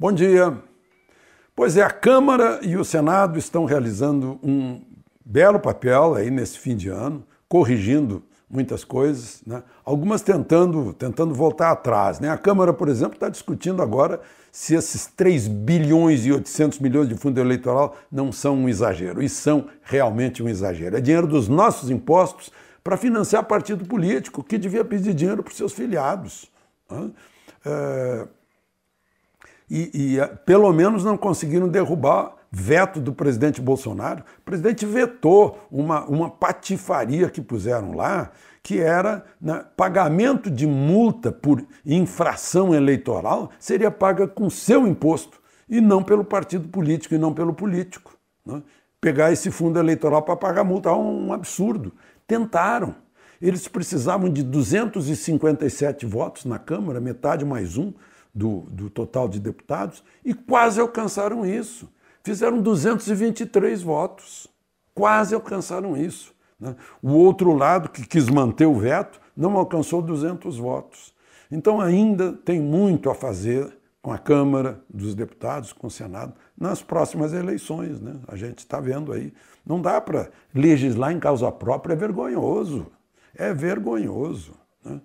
Bom dia. Pois é, a Câmara e o Senado estão realizando um belo papel aí nesse fim de ano, corrigindo muitas coisas, né? algumas tentando, tentando voltar atrás. Né? A Câmara, por exemplo, está discutindo agora se esses 3 bilhões e 800 milhões de fundo eleitoral não são um exagero, e são realmente um exagero. É dinheiro dos nossos impostos para financiar partido político, que devia pedir dinheiro para os seus filiados. Né? É e, e eh, pelo menos não conseguiram derrubar veto do presidente Bolsonaro. O presidente vetou uma, uma patifaria que puseram lá, que era né, pagamento de multa por infração eleitoral seria paga com seu imposto e não pelo partido político e não pelo político. Né? Pegar esse fundo eleitoral para pagar multa é um absurdo. Tentaram. Eles precisavam de 257 votos na Câmara, metade mais um do, do total de deputados e quase alcançaram isso. Fizeram 223 votos. Quase alcançaram isso. Né? O outro lado, que quis manter o veto, não alcançou 200 votos. Então ainda tem muito a fazer com a Câmara dos Deputados, com o Senado, nas próximas eleições. Né? A gente está vendo aí. Não dá para legislar em causa própria, é vergonhoso. É vergonhoso. Né?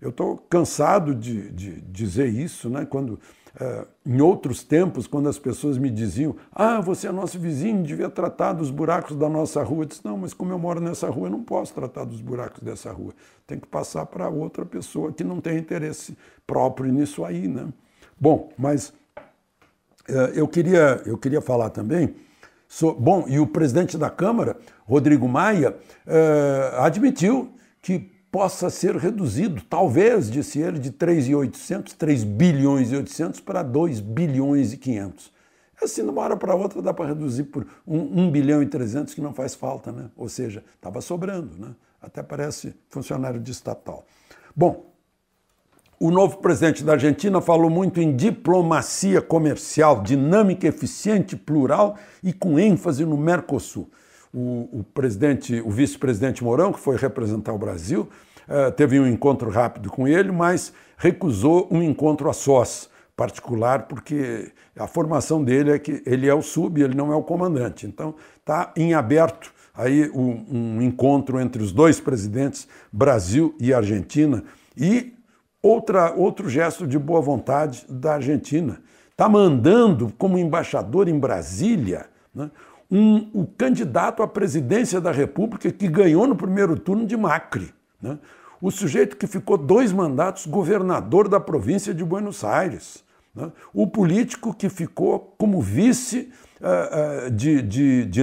Eu estou cansado de, de, dizer isso, né? Quando é, em outros tempos, quando as pessoas me diziam, ah, você é nosso vizinho, devia tratar dos buracos da nossa rua. Eu disse, não, mas como eu moro nessa rua, eu não posso tratar dos buracos dessa rua. Tem que passar para outra pessoa que não tem interesse próprio nisso aí, né? Bom, mas é, eu, queria, eu queria falar também So, bom, e o presidente da Câmara, Rodrigo Maia, é, admitiu que possa ser reduzido, talvez, disse ele, de 3,800, 3 bilhões e 800 para 2 bilhões e 500. É assim, de uma hora para outra dá para reduzir por 1, 1 bilhão e 300, que não faz falta, né? Ou seja, estava sobrando, né? Até parece funcionário de estatal. Bom, o novo presidente da Argentina falou muito em diplomacia comercial dinâmica, eficiente, plural e com ênfase no Mercosul o, o presidente, o vice-presidente Mourão, que foi representar o Brasil, eh, teve um encontro rápido com ele, mas recusou um encontro a sós particular, porque a formação dele é que ele é o sub, ele não é o comandante. Então está em aberto aí um, um, encontro entre os dois presidentes, Brasil e Argentina, e outra, outro gesto de boa vontade da Argentina. Está mandando como embaixador em Brasília né, um, o candidato à presidência da República que ganhou no primeiro turno de Macri. Né? O sujeito que ficou dois mandatos governador da província de Buenos Aires. Né? O político que ficou como vice uh, uh, de, de, de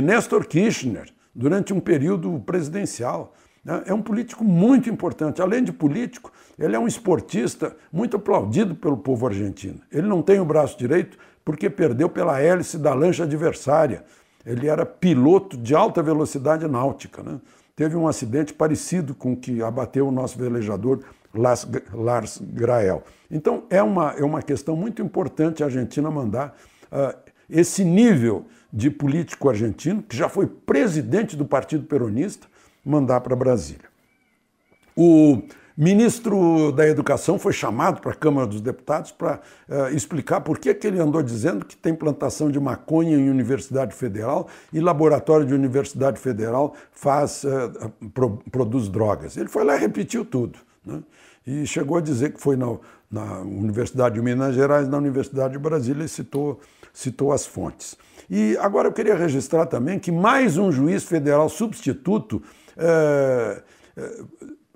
Kirchner durante um período presidencial. Né? É um político muito importante. Além de político, ele é um esportista muito aplaudido pelo povo argentino. Ele não tem o braço direito porque perdeu pela hélice da lancha adversária. Ele era piloto de alta velocidade náutica. Né? Teve um acidente parecido com o que abateu o nosso velejador Lars, Grael. Então, é uma, é uma questão muito importante a Argentina mandar uh, esse nível de político argentino, que já foi presidente do Partido Peronista, mandar para Brasília. O Ministro da Educação foi chamado para a Câmara dos Deputados para uh, explicar por que, que ele andou dizendo que tem plantação de maconha em Universidade Federal e laboratório de Universidade Federal faz, uh, pro, produz drogas. Ele foi lá e repetiu tudo. Né? E chegou a dizer que foi na, na, Universidade de Minas Gerais, na Universidade de Brasília, e citou, citou as fontes. E agora eu queria registrar também que mais um juiz federal substituto. Uh,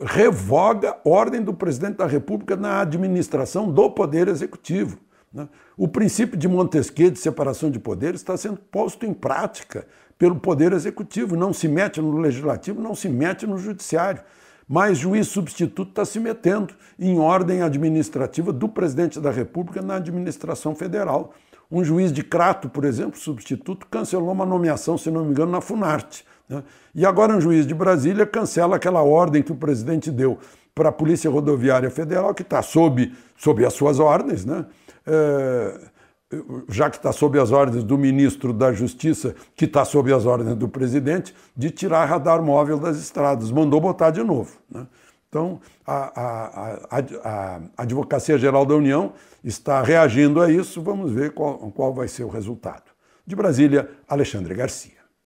revoga ordem do presidente da República na administração do Poder Executivo. Né? O princípio de Montesquieu de separação de poderes está sendo posto em prática pelo Poder Executivo. Não se mete no Legislativo, não se mete no Judiciário. Mas juiz substituto está se metendo em ordem administrativa do presidente da República na administração federal. Um juiz de Crato, por exemplo, substituto, cancelou uma nomeação, se não me engano, na Funarte né? E agora um juiz de Brasília cancela aquela ordem que o presidente deu para a Polícia Rodoviária Federal, que está sob, sob as suas ordens, né? É, já que está sob as ordens do ministro da Justiça, que está sob as ordens do presidente, de tirar radar móvel das estradas. Mandou botar de novo. Né? Então, a, a, a, a, Advocacia Geral da União está reagindo a isso. Vamos ver qual, qual vai ser o resultado. De Brasília, Alexandre Garcia.